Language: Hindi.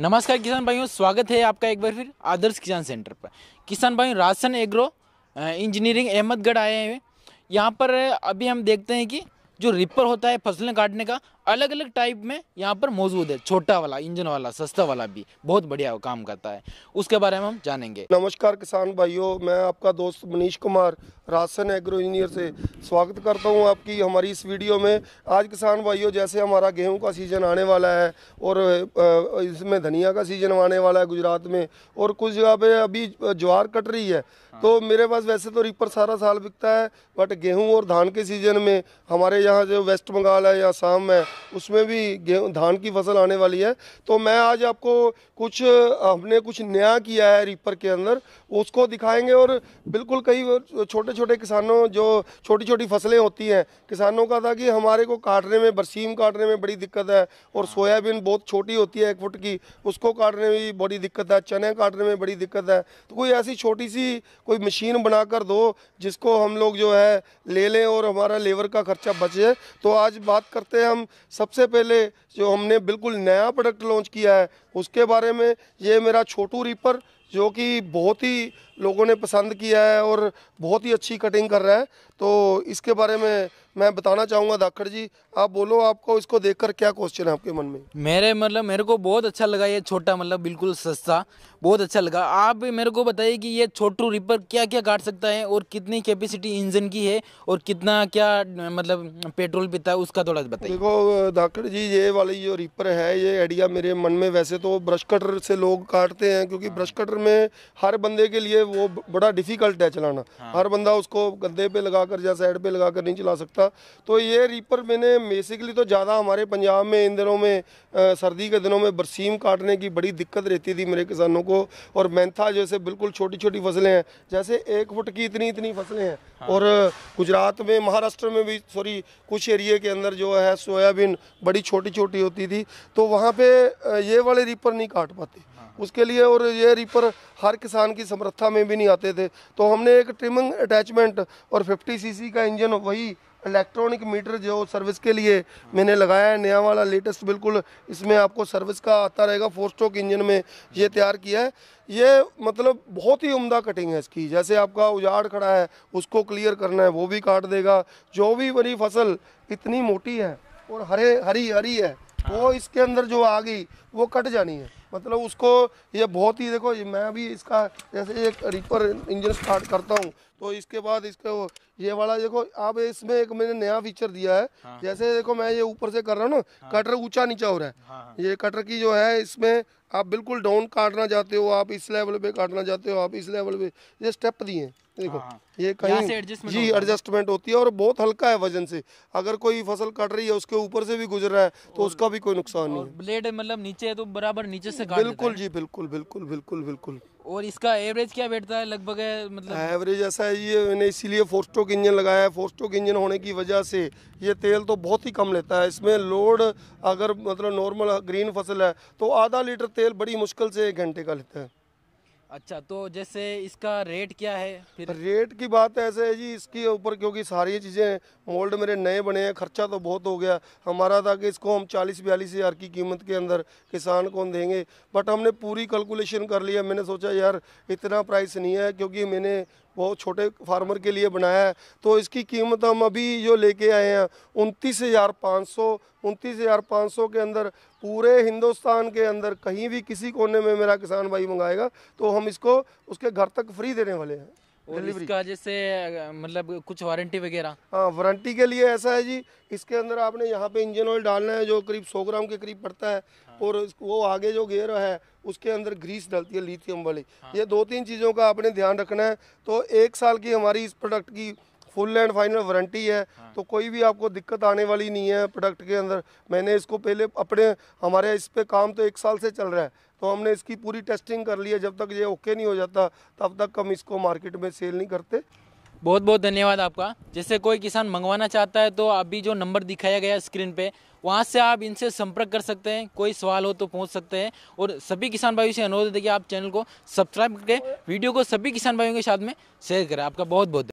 नमस्कार किसान भाइयों स्वागत है आपका एक बार फिर आदर्श किसान सेंटर पर किसान भाइयों राशन एग्रो इंजीनियरिंग अहमदगढ़ आए हैं यहाँ पर अभी हम देखते हैं कि जो रिपर होता है फसलें काटने का अलग अलग टाइप में यहाँ पर मौजूद है छोटा वाला इंजन वाला सस्ता वाला भी बहुत बढ़िया काम करता है उसके बारे में हम जानेंगे नमस्कार किसान भाइयों मैं आपका दोस्त मनीष कुमार राशन एग्रो इंजीनियर से स्वागत करता हूँ आपकी हमारी इस वीडियो में आज किसान भाइयों जैसे हमारा गेहूँ का सीज़न आने वाला है और इसमें धनिया का सीज़न आने वाला है गुजरात में और कुछ जगह पर अभी ज्वार कट रही है हाँ। तो मेरे पास वैसे तो रिपर सारा साल बिकता है बट गेहूँ और धान के सीज़न में हमारे यहाँ जो वेस्ट बंगाल है या आसाम है उसमें भी गेहूँ धान की फसल आने वाली है तो मैं आज आपको कुछ हमने कुछ नया किया है रीपर के अंदर उसको दिखाएंगे और बिल्कुल कई छोटे छोटे किसानों जो छोटी छोटी फसलें होती हैं किसानों का था कि हमारे को काटने में बरसीम काटने में बड़ी दिक्कत है और हाँ। सोयाबीन बहुत छोटी होती है एक फुट की उसको काटने में भी बड़ी दिक्कत है चने काटने में बड़ी दिक्कत है तो कोई ऐसी छोटी सी कोई मशीन बनाकर दो जिसको हम लोग जो है ले लें और हमारा लेबर का खर्चा बचे तो आज बात करते हैं हम सबसे पहले जो हमने बिल्कुल नया प्रोडक्ट लॉन्च किया है उसके बारे में ये मेरा छोटू रीपर जो कि बहुत ही लोगों ने पसंद किया है और बहुत ही अच्छी कटिंग कर रहा है तो इसके बारे में मैं बताना चाहूँगा धाकड़ जी आप बोलो आपको इसको देखकर क्या क्वेश्चन है आपके मन में मेरे मतलब मेरे को बहुत अच्छा लगा ये छोटा मतलब बिल्कुल सस्ता बहुत अच्छा लगा आप मेरे को बताइए कि ये छोटू रिपर क्या क्या काट सकता है और कितनी कैपेसिटी इंजन की है और कितना क्या मतलब पेट्रोल पीता है उसका थोड़ा बताइए देखो धाकड़ जी ये वाली जो रिपर है ये आइडिया मेरे मन में वैसे तो ब्रश कटर से लोग काटते हैं क्योंकि ब्रश कटर में हर बंदे के लिए वो बड़ा डिफिकल्ट है चलाना हाँ। हर बंदा उसको गद्दे पे लगाकर या साइड पे लगाकर नहीं चला सकता तो ये रीपर मैंने बेसिकली तो ज़्यादा हमारे पंजाब में इन दिनों में आ, सर्दी के दिनों में बरसीम काटने की बड़ी दिक्कत रहती थी मेरे किसानों को और मैंथा जैसे बिल्कुल छोटी छोटी फसलें हैं जैसे एक फुट की इतनी इतनी फसलें हैं हाँ। और गुजरात में महाराष्ट्र में भी सॉरी कुछ एरिए के अंदर जो है सोयाबीन बड़ी छोटी छोटी होती थी तो वहाँ पे ये वाले रीपर नहीं काट पाते उसके लिए और ये रीपर हर किसान की समर्था में भी नहीं आते थे तो हमने एक ट्रिमिंग अटैचमेंट और 50 सीसी का इंजन वही इलेक्ट्रॉनिक मीटर जो सर्विस के लिए मैंने लगाया है नया वाला लेटेस्ट बिल्कुल इसमें आपको सर्विस का आता रहेगा फोर स्ट्रोक इंजन में ये तैयार किया है ये मतलब बहुत ही उम्दा कटिंग है इसकी जैसे आपका उजाड़ खड़ा है उसको क्लियर करना है वो भी काट देगा जो भी बड़ी फसल इतनी मोटी है और हरे हरी हरी है वो हाँ। इसके अंदर जो आ गई वो कट जानी है मतलब उसको ये बहुत ही देखो मैं भी इसका जैसे एक रिपर इंजन स्टार्ट करता हूँ तो इसके बाद इसका ये वाला देखो अब इसमें एक मैंने नया फीचर दिया है हाँ। जैसे देखो मैं ये ऊपर से कर रहा हूँ ना हाँ। कटर ऊंचा नीचा हो रहा है हाँ।, हाँ। ये कटर की जो है इसमें आप बिल्कुल डाउन काटना चाहते हो आप इस लेवल पे काटना चाहते हो आप इस लेवल पे ये स्टेप दिए देखो हाँ, हाँ। ये कहीं जी एडजस्टमेंट होती है और बहुत हल्का है वजन से अगर कोई फसल कट रही है उसके ऊपर से भी गुजर रहा है तो उसका भी कोई नुकसान नहीं ब्लेड मतलब नीचे है तो बराबर नीचे से बिल्कुल जी बिल्कुल बिल्कुल बिल्कुल बिल्कुल और इसका एवरेज क्या बैठता है लगभग है मतलब एवरेज ऐसा है ये मैंने इसीलिए फोर इंजन लगाया है फोर इंजन होने की वजह से ये तेल तो बहुत ही कम लेता है इसमें लोड अगर मतलब नॉर्मल ग्रीन फसल है तो आधा लीटर तेल बड़ी मुश्किल से एक घंटे का लेता है अच्छा तो जैसे इसका रेट क्या है फिर रेट की बात ऐसे है जी इसके ऊपर क्योंकि सारी चीज़ें मोल्ड मेरे नए बने हैं खर्चा तो बहुत हो गया हमारा था कि इसको हम चालीस बयालीस हज़ार की कीमत के अंदर किसान को देंगे बट हमने पूरी कैलकुलेशन कर लिया मैंने सोचा यार इतना प्राइस नहीं है क्योंकि मैंने बहुत छोटे फार्मर के लिए बनाया है तो इसकी कीमत हम अभी जो लेके आए हैं उनतीस हज़ार पाँच सौ उनतीस हज़ार पाँच सौ के अंदर पूरे हिंदुस्तान के अंदर कहीं भी किसी कोने में मेरा किसान भाई मंगाएगा तो हम इसको उसके घर तक फ्री देने वाले हैं और इसका जैसे मतलब कुछ वारंटी वगैरह हाँ वारंटी के लिए ऐसा है जी इसके अंदर आपने यहाँ पे इंजन ऑयल डालना है जो करीब 100 ग्राम के करीब पड़ता है हाँ। और वो आगे जो गेयर है उसके अंदर ग्रीस डलती है लिथियम वाली हाँ। ये दो तीन चीज़ों का आपने ध्यान रखना है तो एक साल की हमारी इस प्रोडक्ट की फुल एंड फाइनल वारंटी है हाँ। तो कोई भी आपको दिक्कत आने वाली नहीं है प्रोडक्ट के अंदर मैंने इसको पहले अपने हमारे इस पर काम तो एक साल से चल रहा है तो हमने इसकी पूरी टेस्टिंग कर ली है जब तक ये ओके नहीं हो जाता तब तक हम इसको मार्केट में सेल नहीं करते बहुत बहुत धन्यवाद आपका जैसे कोई किसान मंगवाना चाहता है तो अभी जो नंबर दिखाया गया स्क्रीन पे वहाँ से आप इनसे संपर्क कर सकते हैं कोई सवाल हो तो पहुँच सकते हैं और सभी किसान भाइयों से अनुरोध है कि आप चैनल को सब्सक्राइब करके वीडियो को सभी किसान भाइयों के साथ में शेयर करें आपका बहुत बहुत